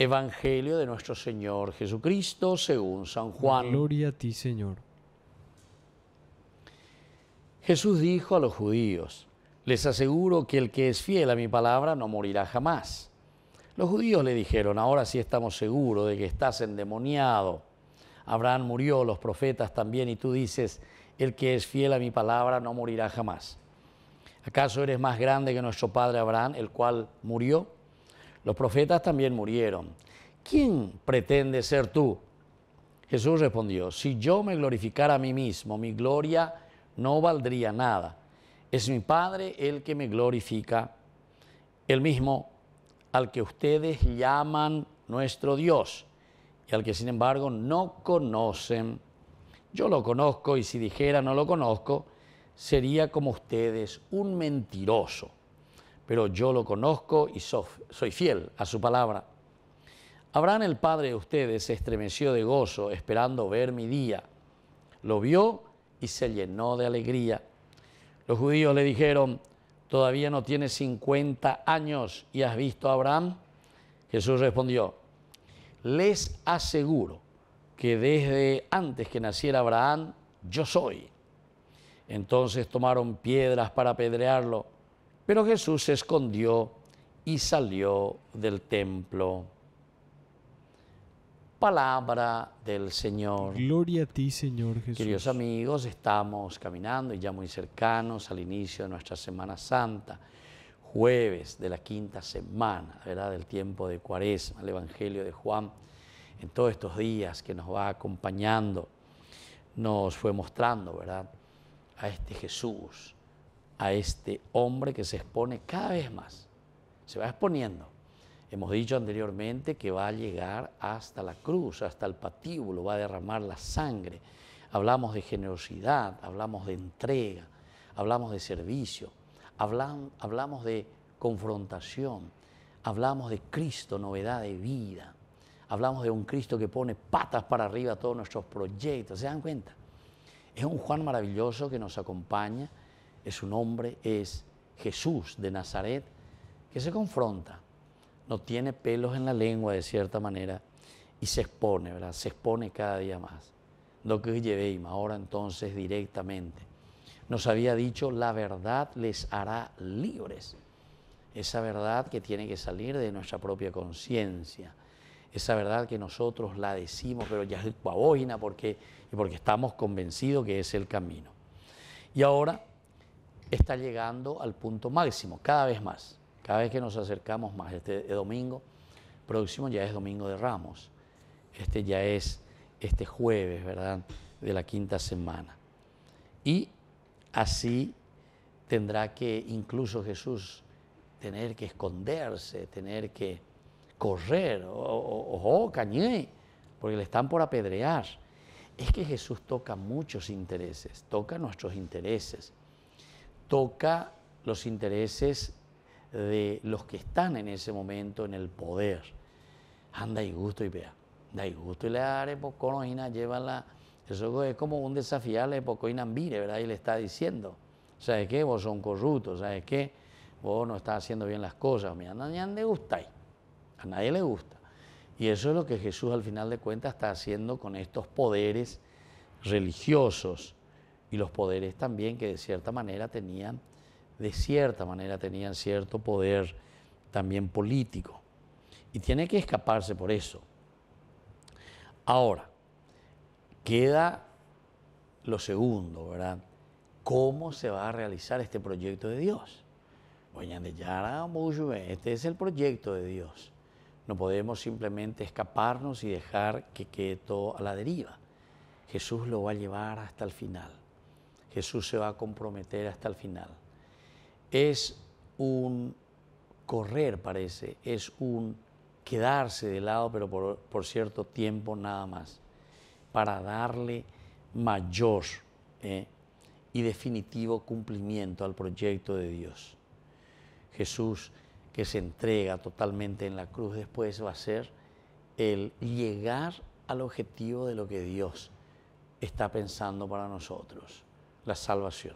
Evangelio de nuestro Señor Jesucristo según San Juan. Gloria a ti, Señor. Jesús dijo a los judíos, les aseguro que el que es fiel a mi palabra no morirá jamás. Los judíos le dijeron, ahora sí estamos seguros de que estás endemoniado. Abraham murió, los profetas también, y tú dices, el que es fiel a mi palabra no morirá jamás. ¿Acaso eres más grande que nuestro padre Abraham, el cual murió? Los profetas también murieron. ¿Quién pretende ser tú? Jesús respondió, si yo me glorificara a mí mismo, mi gloria no valdría nada. Es mi Padre el que me glorifica, el mismo al que ustedes llaman nuestro Dios y al que sin embargo no conocen. Yo lo conozco y si dijera no lo conozco, sería como ustedes, un mentiroso pero yo lo conozco y soy fiel a su palabra. Abraham el padre de ustedes se estremeció de gozo esperando ver mi día. Lo vio y se llenó de alegría. Los judíos le dijeron, todavía no tienes 50 años y has visto a Abraham. Jesús respondió, les aseguro que desde antes que naciera Abraham, yo soy. Entonces tomaron piedras para apedrearlo. Pero Jesús se escondió y salió del templo. Palabra del Señor. Gloria a ti, Señor Jesús. Queridos amigos, estamos caminando y ya muy cercanos al inicio de nuestra Semana Santa, jueves de la quinta semana, ¿verdad? Del tiempo de Cuaresma, el Evangelio de Juan, en todos estos días que nos va acompañando, nos fue mostrando, ¿verdad? A este Jesús a este hombre que se expone cada vez más. Se va exponiendo. Hemos dicho anteriormente que va a llegar hasta la cruz, hasta el patíbulo, va a derramar la sangre. Hablamos de generosidad, hablamos de entrega, hablamos de servicio, hablamos, de confrontación, hablamos de Cristo, novedad de vida, hablamos de un Cristo que pone patas para arriba a todos nuestros proyectos. ¿Se dan cuenta? Es un Juan maravilloso que nos acompaña es un hombre, es Jesús de Nazaret, que se confronta, no tiene pelos en la lengua de cierta manera y se expone, ¿verdad? Se expone cada día más. Lo que llevéis ahora entonces directamente. Nos había dicho, la verdad les hará libres. Esa verdad que tiene que salir de nuestra propia conciencia. Esa verdad que nosotros la decimos, pero ya es porque, y porque estamos convencidos que es el camino. Y ahora está llegando al punto máximo, cada vez más, cada vez que nos acercamos más. Este domingo próximo ya es domingo de Ramos, este ya es este jueves, ¿verdad?, de la quinta semana. Y así tendrá que incluso Jesús tener que esconderse, tener que correr, ojo, cañé, porque le están por apedrear. Es que Jesús toca muchos intereses, toca nuestros intereses toca los intereses de los que están en ese momento en el poder. Anda y gusto y vea. Da y gusto y le da la la Eso es como un desafiarle pocoina mire, ¿verdad? Y le está diciendo, ¿sabes qué? Vos son corruptos, ¿sabes qué? Vos no estás haciendo bien las cosas, mira, nadie gusta a nadie le gusta. Y eso es lo que Jesús al final de cuentas está haciendo con estos poderes religiosos y los poderes también que de cierta manera tenían, de cierta manera tenían cierto poder también político. Y tiene que escaparse por eso. Ahora, queda lo segundo, ¿verdad? ¿Cómo se va a realizar este proyecto de Dios? Este es el proyecto de Dios. No podemos simplemente escaparnos y dejar que quede todo a la deriva. Jesús lo va a llevar hasta el final. Jesús se va a comprometer hasta el final. Es un correr, parece, es un quedarse de lado, pero por, cierto tiempo nada más, para darle mayor eh, y definitivo cumplimiento al proyecto de Dios. Jesús que se entrega totalmente en la cruz después va a ser el llegar al objetivo de lo que Dios está pensando para nosotros la salvación.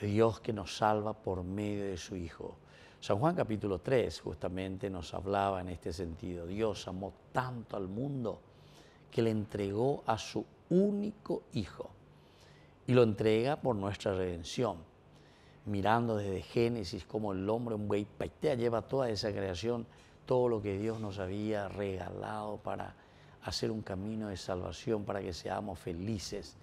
Dios que nos salva por medio de su Hijo. San Juan capítulo 3 justamente nos hablaba en este sentido. Dios amó tanto al mundo que le entregó a su único Hijo y lo entrega por nuestra redención. Mirando desde Génesis como el hombre, un buey paitea, lleva toda esa creación, todo lo que Dios nos había regalado para hacer un camino de salvación, para que seamos felices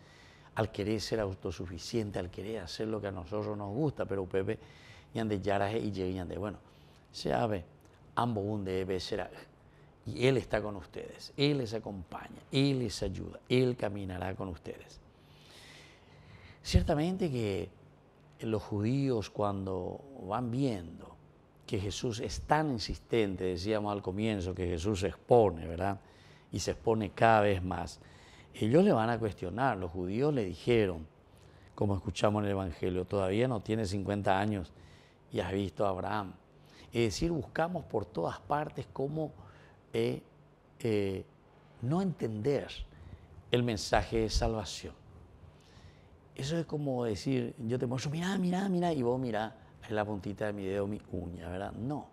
al querer ser autosuficiente, al querer hacer lo que a nosotros nos gusta, pero Pepe ande, yaraje y de bueno, se sabe, ambos un debe será. Y Él está con ustedes, Él les acompaña, Él les ayuda, Él caminará con ustedes. Ciertamente que los judíos cuando van viendo que Jesús es tan insistente, decíamos al comienzo, que Jesús se expone, ¿verdad? Y se expone cada vez más ellos le van a cuestionar, los judíos le dijeron, como escuchamos en el Evangelio, todavía no tiene 50 años y has visto a Abraham. Es decir, buscamos por todas partes cómo eh, eh, no entender el mensaje de salvación. Eso es como decir, yo te muestro, mira, mira, mira, y vos mira en la puntita de mi dedo, mi uña, ¿verdad? No.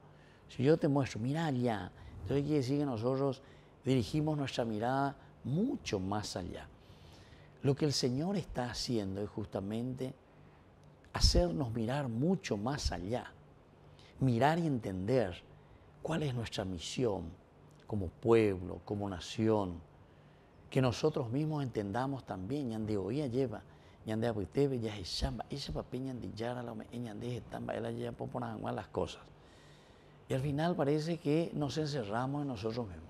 Si yo te muestro, mira allá, entonces quiere decir que nosotros dirigimos nuestra mirada mucho más allá. Lo que el Señor está haciendo es justamente hacernos mirar mucho más allá, mirar y entender cuál es nuestra misión como pueblo, como nación, que nosotros mismos entendamos también, lleva, ya las cosas. Y al final parece que nos encerramos en nosotros mismos.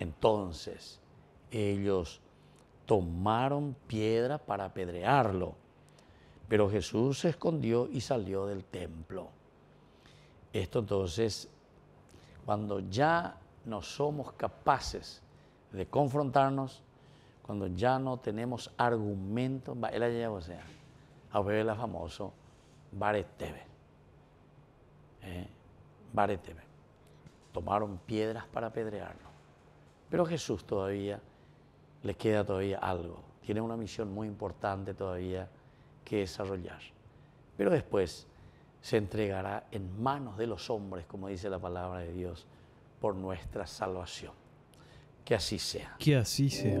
Entonces ellos tomaron piedra para apedrearlo, pero Jesús se escondió y salió del templo. Esto entonces, cuando ya no somos capaces de confrontarnos, cuando ya no tenemos argumentos, él allá o sea, a ver el famoso Bareteve. Eh, Tomaron piedras para apedrearlo. Pero Jesús todavía le queda todavía algo. Tiene una misión muy importante todavía que desarrollar. Pero después se entregará en manos de los hombres, como dice la palabra de Dios, por nuestra salvación. Que así sea. Que así sea.